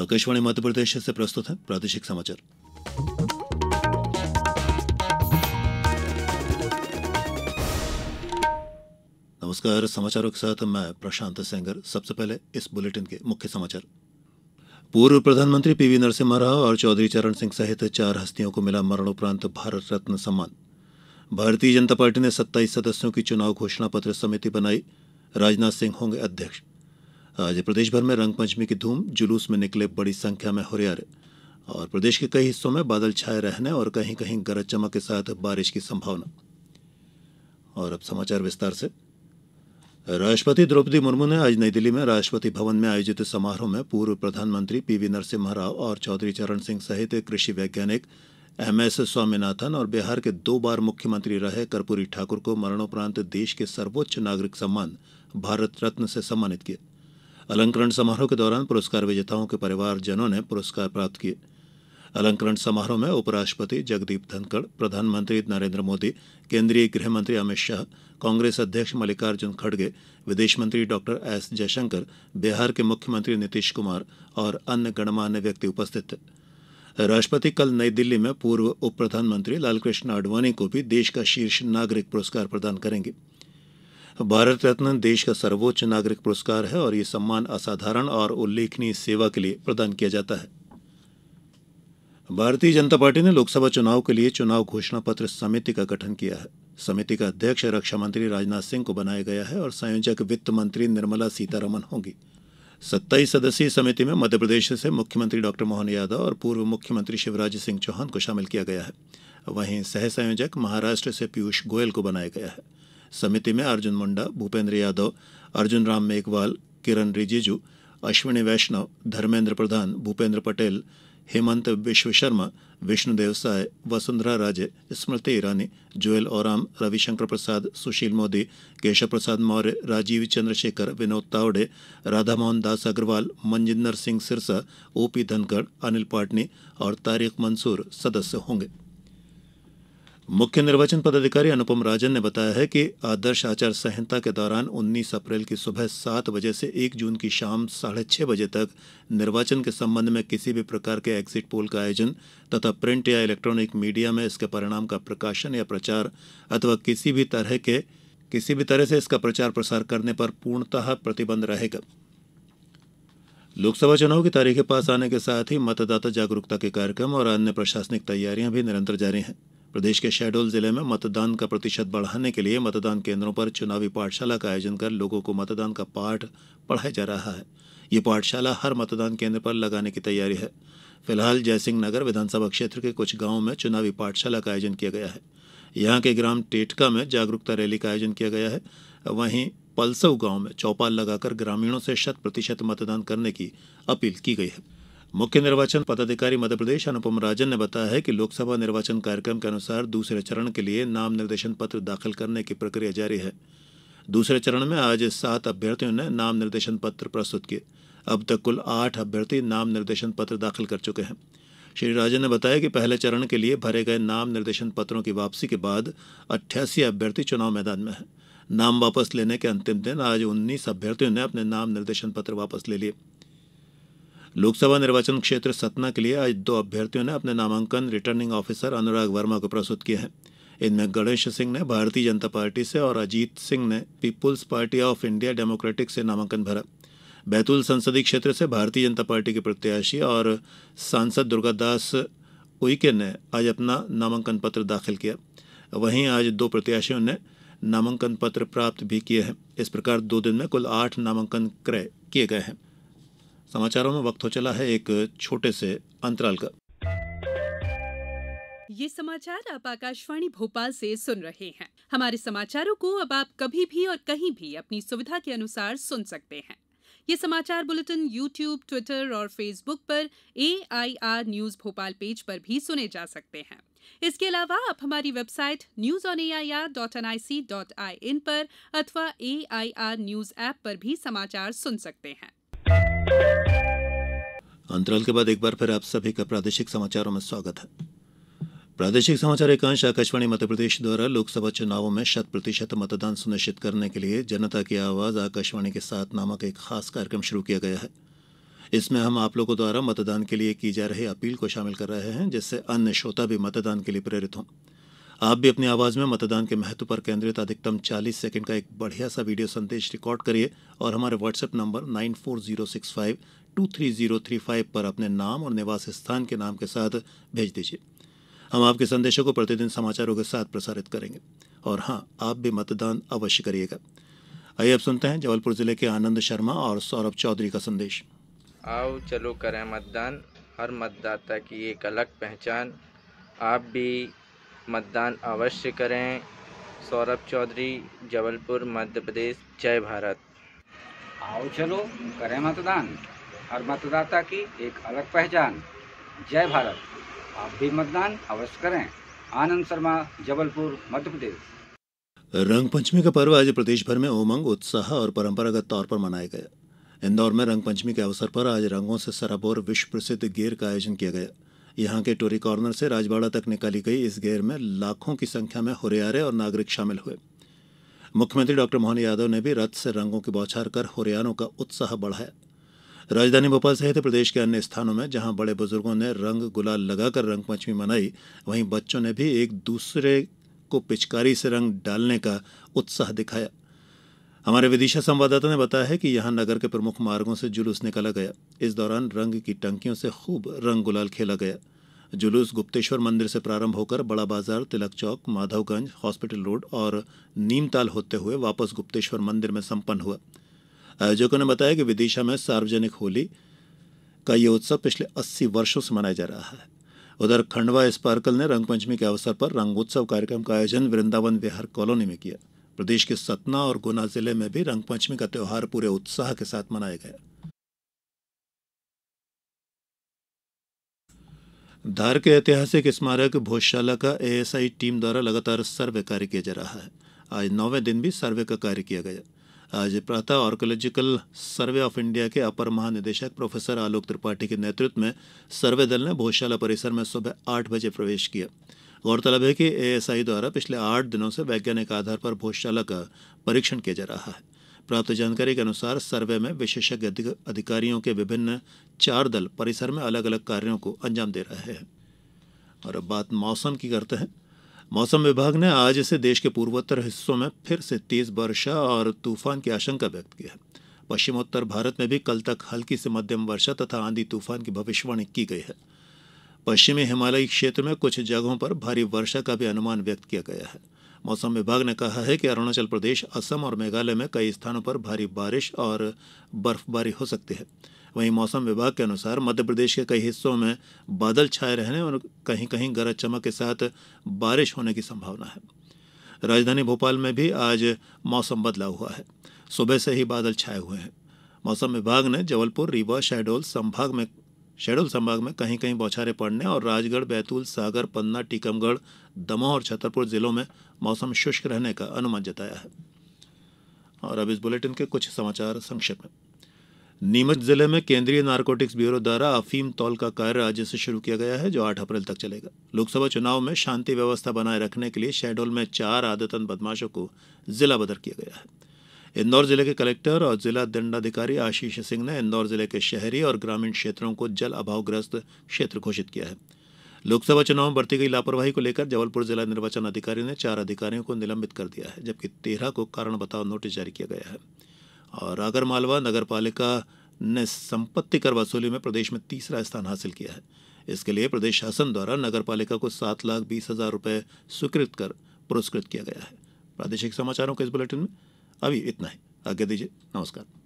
आकाशवाणी मध्यप्रदेश से प्रस्तुत है प्रादेशिक समाचार नमस्कार समाचारों के साथ मैं प्रशांत सेंगर सबसे पहले इस बुलेटिन के मुख्य समाचार पूर्व प्रधानमंत्री पीवी नरसिम्हा राव और चौधरी चरण सिंह सहित चार हस्तियों को मिला मरणोपरांत भारत रत्न सम्मान भारतीय जनता पार्टी ने 27 सदस्यों की चुनाव घोषणा पत्र समिति बनाई राजनाथ सिंह होंगे अध्यक्ष आज प्रदेशभर में रंगपंचमी की धूम जुलूस में निकले बड़ी संख्या में और प्रदेश के कई हिस्सों में बादल छाये रहने और कहीं कहीं गरज चमक के साथ बारिश की संभावना राष्ट्रपति द्रौपदी मुर्मू ने आज नई दिल्ली में राष्ट्रपति भवन में आयोजित समारोह में पूर्व प्रधानमंत्री पीवी नरसिम्हा राव और चौधरी चरण सिंह सहित कृषि वैज्ञानिक एम एस स्वामीनाथन और बिहार के दो बार मुख्यमंत्री रहे कर्पूरी ठाकुर को मरणोपरांत देश के सर्वोच्च नागरिक सम्मान भारत रत्न से सम्मानित किया अलंकरण समारोह के दौरान पुरस्कार विजेताओं के परिवारजनों ने पुरस्कार प्राप्त किये अलंकरण समारोह में उपराष्ट्रपति जगदीप धनखड़ प्रधानमंत्री नरेन्द्र मोदी केन्द्रीय गृहमंत्री अमित शाह कांग्रेस अध्यक्ष मल्लिकार्जुन खड़गे विदेश मंत्री डॉक्टर एस जयशंकर बिहार के मुख्यमंत्री नीतीश कुमार और अन्य गणमान्य व्यक्ति उपस्थित थे राष्ट्रपति कल नई दिल्ली में पूर्व उप प्रधानमंत्री लालकृष्ण आडवाणी को भी देश का शीर्ष नागरिक पुरस्कार प्रदान करेंगे भारत रत्न देश का सर्वोच्च नागरिक पुरस्कार है और यह सम्मान असाधारण और उल्लेखनीय सेवा के लिए प्रदान किया जाता है भारतीय जनता पार्टी ने लोकसभा चुनाव के लिए चुनाव घोषणा पत्र समिति का गठन किया है समिति का अध्यक्ष रक्षा मंत्री राजनाथ सिंह को बनाया गया है और संयोजक वित्त मंत्री निर्मला सीतारमन होंगी सत्ताईस सदस्यीय समिति में मध्यप्रदेश से मुख्यमंत्री डॉक्टर मोहन यादव और पूर्व मुख्यमंत्री शिवराज सिंह चौहान को शामिल किया गया है वहीं सह संयोजक महाराष्ट्र से पीयूष गोयल को बनाया गया है समिति में अर्जुन मुंडा भूपेन्द्र यादव अर्जुन राम मेघवाल किरण रिजिजू अश्विनी वैष्णव धर्मेन्द्र प्रधान भूपेन्द्र पटेल हेमंत विश्व शर्मा विष्णुदेव साय वसुंधरा राजे स्मृति ईरानी जुएल ओराम रविशंकर प्रसाद सुशील मोदी केशव प्रसाद मौर्य राजीव चंद्रशेखर विनोद तावड़े राधामोहन दास अग्रवाल मंजिंदर सिंह सिरसा ओपी धनखड़ अनिल पाटनी और तारिक मंसूर सदस्य होंगे मुख्य निर्वाचन पदाधिकारी अनुपम राजन ने बताया है कि आदर्श आचार संहिता के दौरान उन्नीस अप्रैल की सुबह सात बजे से एक जून की शाम साढ़े छह बजे तक निर्वाचन के संबंध में किसी भी प्रकार के एग्ज़िट पोल का आयोजन तथा प्रिंट या इलेक्ट्रॉनिक मीडिया में इसके परिणाम का प्रकाशन या प्रचार अथवा किसी भी तरह के किसी भी तरह से इसका प्रचार प्रसार करने पर पूर्णतः प्रतिबंध रहेगा लोकसभा चुनाव की तारीखें पास आने के साथ ही मतदाता जागरूकता के कार्यक्रम और अन्य प्रशासनिक तैयारियां भी निरंतर जारी हैं प्रदेश के शहडोल जिले में मतदान का प्रतिशत बढ़ाने के लिए मतदान केन्द्रों पर चुनावी पाठशाला का आयोजन कर लोगों को मतदान का पाठ पढ़ाया जा रहा है ये पाठशाला हर मतदान केन्द्र पर लगाने की तैयारी है फिलहाल जयसिंह नगर विधानसभा क्षेत्र के कुछ गांवों में चुनावी पाठशाला का आयोजन किया गया है यहाँ के ग्राम टेटका में जागरूकता रैली का आयोजन किया गया है वहीं पलसव गांव में चौपाल लगाकर ग्रामीणों से शत प्रतिशत मतदान करने की अपील की गई है मुख्य निर्वाचन पदाधिकारी मध्यप्रदेश अनुपम राजन ने बताया कि लोकसभा निर्वाचन कार्यक्रम के अनुसार दूसरे चरण के लिए नाम निर्देशन पत्र दाखिल करने की प्रक्रिया जारी है दूसरे चरण में आज सात अभ्यर्थियों ने नाम निर्देशन पत्र प्रस्तुत किए अब तक कुल आठ अभ्यर्थी नाम निर्देशन पत्र दाखिल कर चुके हैं श्री राजन ने बताया कि पहले चरण के लिए भरे गए नाम निर्देशन पत्रों की वापसी के बाद अट्ठासी अभ्यर्थी चुनाव मैदान में हैं नाम वापस लेने के अंतिम दिन आज उन्नीस अभ्यर्थियों ने अपने नाम निर्देशन पत्र वापस ले लिए लोकसभा निर्वाचन क्षेत्र सतना के लिए आज दो अभ्यर्थियों ने अपने नामांकन रिटर्निंग ऑफिसर अनुराग वर्मा को प्रस्तुत किया है इनमें गणेश सिंह ने भारतीय जनता पार्टी से और अजीत सिंह ने people's party of India democratic से नामांकन भरा बैतूल संसदीय क्षेत्र से भारतीय जनता पार्टी के प्रत्याशी और सांसद दुर्गादास उइके ने आज अपना नामांकन पत्र दाखिल किया वहीं आज दो प्रत्याशियों ने नामांकन पत्र प्राप्त भी किए हैं इस प्रकार दो दिन में कुल आठ नामांकन क्रय किए गए हैं समाचारों में वक्त हो चला है एक छोटे से अंतराल का ये समाचार आप आकाशवाणी भोपाल से सुन रहे हैं हमारे समाचारों को अब आप कभी भी और कहीं भी अपनी सुविधा के अनुसार सुन सकते हैं ये समाचार बुलेटिन यूट्यूब ट्विटर और फेसबुक पर A I R news Bhopal page पर भी सुने जा सकते हैं इसके अलावा आप हमारी website news on A I R dot N I C dot I N पर अथवा A I R news app पर भी समाचार सुन सकते हैं अंतराल के बाद एक बार फिर आप सभी का प्रादेशिक समाचारों में स्वागत है प्रादेशिक समाचार एकांश आकाशवाणी मध्यप्रदेश द्वारा लोकसभा चुनावों में शत प्रतिशत मतदान सुनिश्चित करने के लिए जनता की आवाज आकाशवाणी के साथ नामक एक खास कार्यक्रम शुरू किया गया है इसमें हम आप लोगों द्वारा मतदान के लिए की जा रही अपील को शामिल कर रहे हैं जिससे अन्य श्रोता भी मतदान के लिए प्रेरित हों आप भी अपनी आवाज में मतदान के महत्व पर केंद्रित अधिकतम 40 सेकंड का एक बढ़िया सा वीडियो संदेश रिकॉर्ड करिए और हमारे WhatsApp number two three zero three five पर अपने नाम और निवास स्थान के नाम के साथ भेज दीजिए हम आपके संदेशों को प्रतिदिन समाचारों के साथ प्रसारित करेंगे और हाँ आप भी मतदान अवश्य करिएगा आइए अब सुनते हैं जबलपुर जिले के आनंद शर्मा और सौरभ चौधरी का संदेश आओ चलो करें मतदान हर मतदाता की एक अलग पहचान आप भी मतदान अवश्य करें सौरभ चौधरी जबलपुर मध्य प्रदेश जय भारत आओ चलो करें मतदान हर मतदाता की एक अलग पहचान जय भारत आप भी मतदान अवश्य करें आनंद शर्मा जबलपुर मध्य प्रदेश रंगपंचमी का पर्व आज प्रदेश भर में उमंग उत्साह और परंपरागत तौर पर मनाया गया इंदौर में रंगपंचमी के अवसर पर आज रंगों से सराबोर विश्व प्रसिद्ध गेर का आयोजन किया गया यहाँ के टोरी कॉर्नर से राजबाड़ा तक निकाली गई इस गेर में लाखों की संख्या में हुरियारे और नागरिक शामिल हुए मुख्यमंत्री डॉक्टर मोहन यादव ने भी रथ से रंगों की बौछार कर हुरियारों का उत्साह बढ़ाया राजधानी भोपाल सहित प्रदेश के अन्य स्थानों में जहां बड़े बुजुर्गों ने रंग गुलाल लगाकर रंगपंचमी मनाई वहीं बच्चों ने भी एक दूसरे को पिचकारी से रंग डालने का उत्साह दिखाया हमारे विदिशा संवाददाता ने बताया है कि यहां नगर के प्रमुख मार्गों से जुलूस निकाला गया इस दौरान रंग की टंकियों से खूब रंग गुलाल खेला गया जुलूस गुप्तेश्वर मंदिर से प्रारंभ होकर बड़ा बाजार तिलक चौक माधवगंज हॉस्पिटल रोड और नीमताल होते हुए वापस गुप्तेश्वर मंदिर में संपन्न हुआ आयोजकों ने बताया कि विदिशा में सार्वजनिक होली का यह उत्सव पिछले अस्सी वर्षो से मनाया जा रहा है उधर खंडवा स्पार्कल ने रंगपंचमी के अवसर पर रंगोत्सव कार्यक्रम का आयोजन वृंदावन विहार कॉलोनी में किया प्रदेश के सतना और गुना जिले में भी रंगपंचमी का त्यौहार पूरे उत्साह के साथ मनाया गया धार के ऐतिहासिक स्मारक भोजशाला का एएसआई टीम द्वारा लगातार सर्वे कार्य किया जा रहा है आज नौवें दिन भी सर्वे का कार्य किया गया आज प्रातः आर्कोलॉजिकल सर्वे ऑफ इंडिया के अपर महानिदेशक प्रोफेसर आलोक त्रिपाठी के नेतृत्व में सर्वे दल ने भोजशाला परिसर में सुबह आठ बजे प्रवेश किया गौरतलब है कि एएसआई द्वारा पिछले आठ दिनों से वैज्ञानिक आधार पर भोजशाला का परीक्षण किया जा रहा है प्राप्त जानकारी के अनुसार सर्वे में विशेषज्ञ अधिकारियों के विभिन्न चार दल परिसर में अलग अलग कार्यों को अंजाम दे रहे हैं और अब बात मौसम की करते हैं मौसम विभाग ने आज से देश के पूर्वोत्तर हिस्सों में फिर से तेज वर्षा और तूफान की आशंका व्यक्त की है पश्चिमोत्तर भारत में भी कल तक हल्की से मध्यम वर्षा तथा आंधी तूफान की भविष्यवाणी की गई है पश्चिमी हिमालयी क्षेत्र में कुछ जगहों पर भारी वर्षा का भी अनुमान व्यक्त किया गया है मौसम विभाग ने कहा है कि अरुणाचल प्रदेश असम और मेघालय में कई स्थानों पर भारी बारिश और बर्फबारी हो सकती है वहीं मौसम विभाग के अनुसार मध्य प्रदेश के कई हिस्सों में बादल छाये रहने और कहीं कहीं गरज चमक के साथ बारिश होने की संभावना है राजधानी भोपाल में भी आज मौसम बदला हुआ है सुबह से ही बादल छाए हुए हैं मौसम विभाग ने जबलपुर रीवा शहडोल संभाग में शहडोल संभाग में कहीं कहीं बौछारें पड़ने और राजगढ़ बैतूल सागर पन्ना टीकमगढ़ दमोह और छतरपुर जिलों में मौसम शुष्क रहने का अनुमान जताया है और अब इस बुलेटिन के कुछ समाचार संक्षिप्त में नीमच जिले में केंद्रीय नारकोटिक्स ब्यूरो द्वारा अफीम तौल का कार्य आज से शुरू किया गया है जो 8 अप्रैल तक चलेगा लोकसभा चुनाव में शांति व्यवस्था बनाए रखने के लिए शहडोल में चार आदतन बदमाशों को जिला बदर किया गया है इंदौर जिले के कलेक्टर और जिला दंडाधिकारी आशीष सिंह ने इंदौर जिले के शहरी और ग्रामीण क्षेत्रों को जल अभावग्रस्त क्षेत्र घोषित किया है लोकसभा चुनाव में बरती गई लापरवाही को लेकर जबलपुर जिला निर्वाचन अधिकारी ने चार अधिकारियों को निलंबित कर दिया है जबकि तेरह को कारण बताओ नोटिस जारी किया गया है और आगरमालवा नगर पालिका ने संपत्ति कर वसूली में प्रदेश में तीसरा स्थान हासिल किया है इसके लिए प्रदेश शासन द्वारा नगर पालिका को सात लाख बीस हजार रुपए स्वीकृत कर पुरस्कृत किया गया है प्रादेशिक समाचारों के इस बुलेटिन में अभी इतना ही आज्ञा दीजिए नमस्कार